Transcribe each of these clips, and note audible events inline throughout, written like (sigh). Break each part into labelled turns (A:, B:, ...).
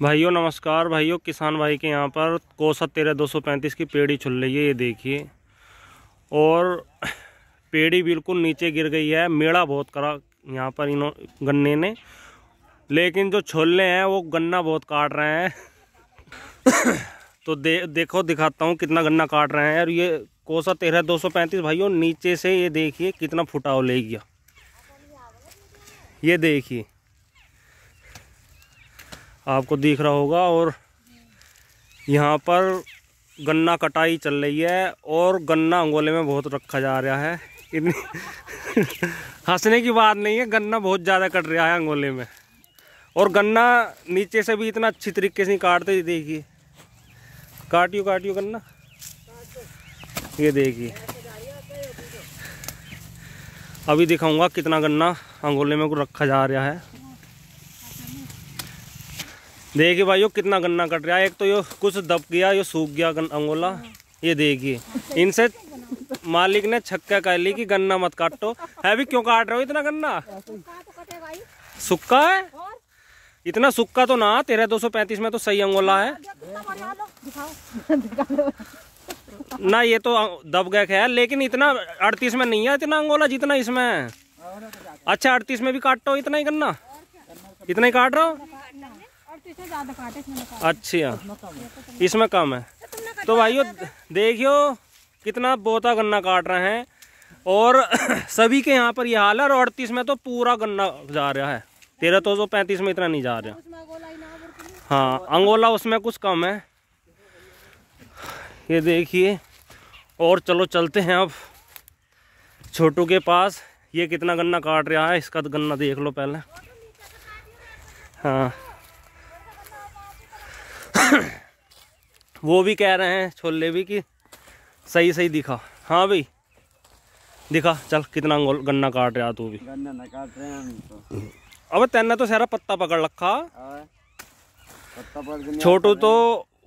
A: भाइयों नमस्कार भाइयों किसान भाई के यहाँ पर कोसा तेरह दो सौ पैंतीस की पेड़ी छुल रही है ये देखिए और पेड़ी बिल्कुल नीचे गिर गई है मेड़ा बहुत करा यहाँ पर इन गन्ने ने लेकिन जो छोलने हैं वो गन्ना बहुत काट रहे हैं (coughs) तो दे देखो दिखाता हूँ कितना गन्ना काट रहे हैं और ये कोसा तेरह दो सौ पैंतीस भाइयों नीचे से ये देखिए कितना फुटाव ले गया ये देखिए आपको दिख रहा होगा और यहाँ पर गन्ना कटाई चल रही है और गन्ना अंगोले में बहुत रखा जा रहा है इतनी (laughs) हंसने की बात नहीं है गन्ना बहुत ज़्यादा कट रहा है अंगोले में और गन्ना नीचे से भी इतना अच्छी तरीके से काटते देखिए काटियो काटियो गन्ना ये देखिए अभी दिखाऊंगा कितना गन्ना अंगोले में को रखा जा रहा है देखिए भाई यो कितना गन्ना कट रहा है एक तो ये कुछ दब गया ये सूख गया अंगोला ये देखिए इनसे मालिक ने छक्का कह ली कि गन्ना मत काटो है भी क्यों काट रहे हो इतना गन्ना सुखा है इतना सुखा तो ना तेरह दो सौ पैंतीस में तो सही अंगोला है ना ये तो अं- दब गया है लेकिन इतना अड़तीस में नहीं है इतना अंगोला जितना इसमें है अच्छा अड़तीस में भी काटो इतना ही गन्ना इतना ही काट रहा हो अच्छा इसमें कम है तो, तो भाइयों देखियो कितना बोता गन्ना काट रहे हैं और (clears throat) सभी के यहाँ पर यह हाल है और अड़तीस में तो पूरा गन्ना जा रहा है तेरह तो सौ पैंतीस में इतना नहीं जा रहा हाँ अंगोला उसमें कुछ कम है ये देखिए और चलो चलते हैं अब छोटू के पास ये कितना गन्ना काट रहा है इसका तो गन्ना देख लो पहले हाँ (coughs) वो भी कह रहे हैं छोले भी कि सही सही दिखा हाँ भाई दिखा चल कितना गन्ना काट रहा तू भी गन्ना ना काट रहे हैं तो। अब तेना तो सारा पत्ता पकड़ रखा हाँ, छोटू तो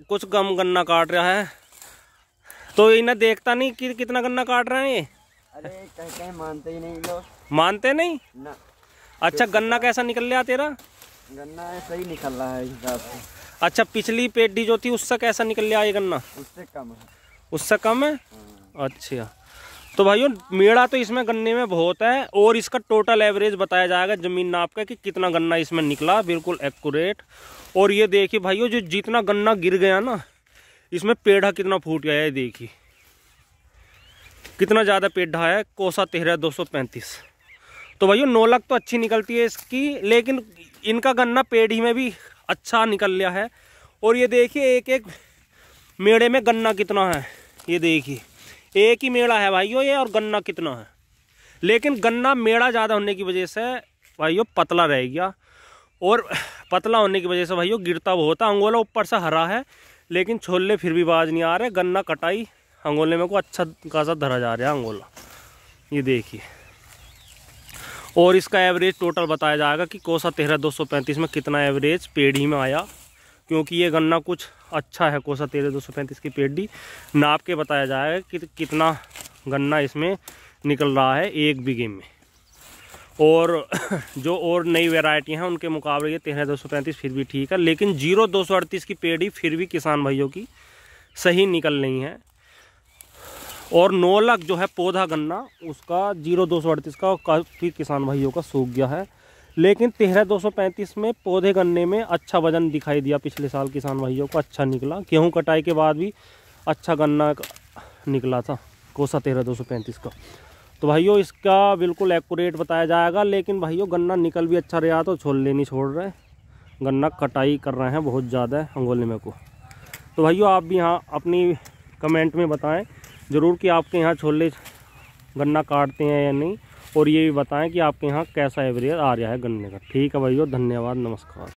A: कुछ गम गन्ना काट रहा है तो इन्हें देखता नहीं कि कितना गन्ना काट रहे हैं ये मानते ही नहीं लोग मानते नहीं ना अच्छा गन्ना कैसा निकल रहा तेरा गन्ना सही निकल रहा है अच्छा पिछली पेटी जो थी उससे कैसा निकल लिया ये गन्ना उससे कम है उससे कम है हाँ। अच्छा तो भाइयों मेड़ा तो इसमें गन्ने में बहुत है और इसका टोटल एवरेज बताया जाएगा ज़मीन नाप का कि कितना गन्ना इसमें निकला बिल्कुल एक्यूरेट और ये देखिए भाइयों जो जितना गन्ना गिर गया ना इसमें पेढ़ा कितना फूट गया है देखिए कितना ज़्यादा पेढ़ा है कोसा तेहरा दो सौ पैंतीस तो भाइयों नौ तो अच्छी निकलती है इसकी लेकिन इनका गन्ना पेढ़ी में भी अच्छा निकल लिया है और ये देखिए एक एक मेड़े में गन्ना कितना है ये देखिए एक ही मेड़ा है भाइयों ये और गन्ना कितना है लेकिन गन्ना मेड़ा ज़्यादा होने की वजह से भाइयों पतला रह गया और पतला होने की वजह से भाइयों गिरता वो होता अंगोला ऊपर से हरा है लेकिन छोले फिर भी बाज नहीं आ रहे गन्ना कटाई अंगोले में को अच्छा खासा धरा जा रहा है अंगोला ये देखिए और इसका एवरेज टोटल बताया जाएगा कि कोसा तेरह दो सौ पैंतीस में कितना एवरेज पेड़ी में आया क्योंकि ये गन्ना कुछ अच्छा है कोसा तेरह दो सौ पैंतीस की पेड़ी नाप के बताया जाएगा कि कितना गन्ना इसमें निकल रहा है एक बीघे में और (laughs) जो और नई वेराइटियाँ हैं उनके मुकाबले ये तेरह दो सौ पैंतीस फिर भी ठीक है लेकिन जीरो दो सौ अड़तीस की पेड़ी फिर भी किसान भाइयों की सही निकल रही हैं और नौ लाख जो है पौधा गन्ना उसका जीरो दो सौ अड़तीस का काफ़ी किसान भाइयों का सूख गया है लेकिन तेरह दो सौ पैंतीस में पौधे गन्ने में अच्छा वजन दिखाई दिया पिछले साल किसान भाइयों को अच्छा निकला गेहूँ कटाई के बाद भी अच्छा गन्ना निकला था कोसा तेरह दो सौ पैंतीस का तो भाइयों इसका बिल्कुल एक्यूरेट बताया जाएगा लेकिन भाइयों गन्ना निकल भी अच्छा रहा तो छोड़ लेनी छोड़ रहे गन्ना कटाई कर रहे हैं बहुत ज़्यादा है अंगोले में को तो भाइयों आप भी यहाँ अपनी कमेंट में बताएं ज़रूर कि आपके यहाँ छोले गन्ना काटते हैं या नहीं और ये भी बताएं कि आपके यहाँ कैसा एवरेज आ रहा है गन्ने का ठीक है भाइयों धन्यवाद नमस्कार